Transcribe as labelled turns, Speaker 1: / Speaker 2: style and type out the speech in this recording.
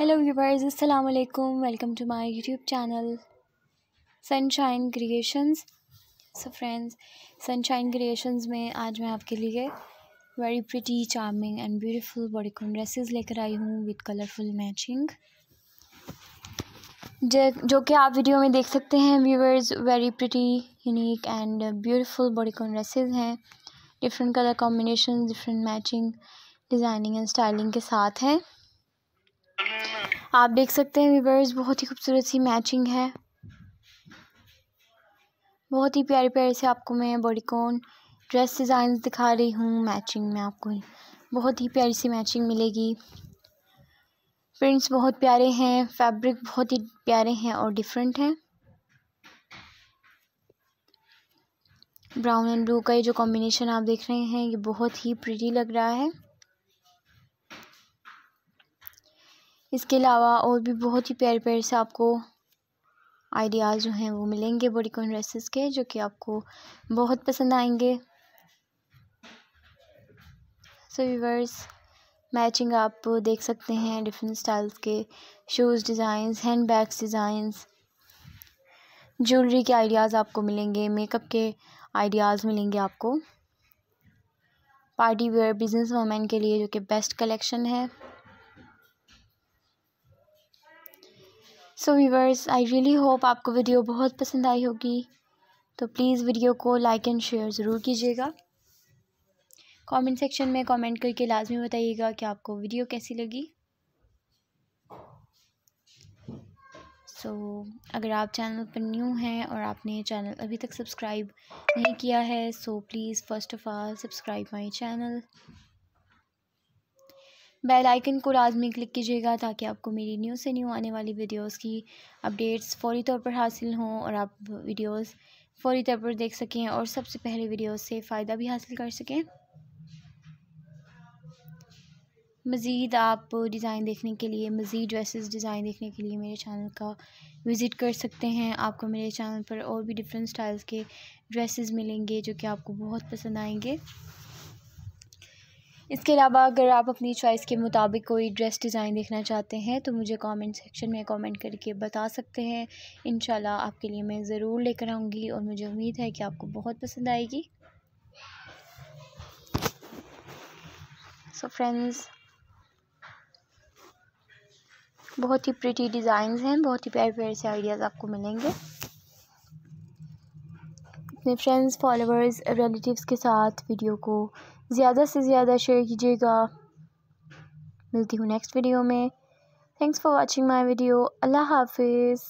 Speaker 1: hello viewers अस्सलाम वालेकुम welcome to my YouTube channel Sunshine Creations so friends Sunshine Creations में आज मैं आपके लिए very pretty charming and beautiful bodycon dresses लेकर आई हूँ विद कलरफुल मैचिंग जो कि आप वीडियो में देख सकते हैं viewers very pretty unique and beautiful bodycon dresses हैं different colour combination different matching designing and styling के साथ हैं आप देख सकते हैं विवर्स बहुत ही खूबसूरत सी मैचिंग है बहुत ही प्यारे प्यारे से आपको मैं बॉडीकॉन ड्रेस डिज़ाइन दिखा रही हूँ मैचिंग में आपको बहुत ही प्यारी सी मैचिंग मिलेगी प्रिंट्स बहुत प्यारे हैं फैब्रिक बहुत ही प्यारे हैं और डिफरेंट हैं ब्राउन एंड ब्लू का ये जो कॉम्बिनेशन आप देख रहे हैं ये बहुत ही प्रिटी लग रहा है इसके अलावा और भी बहुत ही प्यारे प्यारे से आपको आइडियाज़ जो हैं वो मिलेंगे बॉडी कॉन ड्रेसेस के जो कि आपको बहुत पसंद आएंगे सो व्यूवर्स मैचिंग आप देख सकते हैं डिफरेंट स्टाइल्स के shoes designs hand bags designs jewellery के आइडियाज़ आपको मिलेंगे मेकअप के आइडियाज़ मिलेंगे आपको पार्टी वेयर बिजनेस वूमेन के लिए जो कि बेस्ट कलेक्शन है so viewers I really hope आपको वीडियो बहुत पसंद आई होगी तो प्लीज़ वीडियो को लाइक एंड शेयर ज़रूर कीजिएगा कमेंट सेक्शन में कमेंट करके लाजमी बताइएगा कि आपको वीडियो कैसी लगी सो so, अगर आप चैनल पर न्यू हैं और आपने चैनल अभी तक सब्सक्राइब नहीं किया है so please first of all subscribe my channel bell icon को लाजमी क्लिक कीजिएगा ताकि आपको मेरी न्यू से न्यू आने वाली वीडियोस की अपडेट्स फौरी तौर पर हासिल हों और आप वीडियोस फौरी तौर पर देख सकें और सबसे पहले वीडियोस से फ़ायदा भी हासिल कर सकें मज़ीद आप डिज़ाइन देखने के लिए मज़ीद ड्रेसेस डिज़ाइन देखने के लिए मेरे चैनल का विज़िट कर सकते हैं आपको मेरे चैनल पर और भी डिफरेंट स्टाइल्स के ड्रेसेस मिलेंगे जो कि आपको बहुत पसंद आएंगे इसके अलावा अगर आप अपनी चॉइस के मुताबिक कोई ड्रेस डिज़ाइन देखना चाहते हैं तो मुझे कमेंट सेक्शन में कमेंट करके बता सकते हैं इनशाला आपके लिए मैं ज़रूर लेकर आऊँगी और मुझे उम्मीद है कि आपको बहुत पसंद आएगी सो so फ्रेंड्स बहुत ही प्रिटी डिज़ाइन हैं बहुत ही प्यारे प्यारे से आइडियाज़ आपको मिलेंगे अपने फ्रेंड्स फॉलोअर्स रिलेटिव्स के साथ वीडियो को ज़्यादा से ज़्यादा शेयर कीजिएगा मिलती हूँ नेक्स्ट वीडियो में thanks for watching my video अल्लाह हाफिज़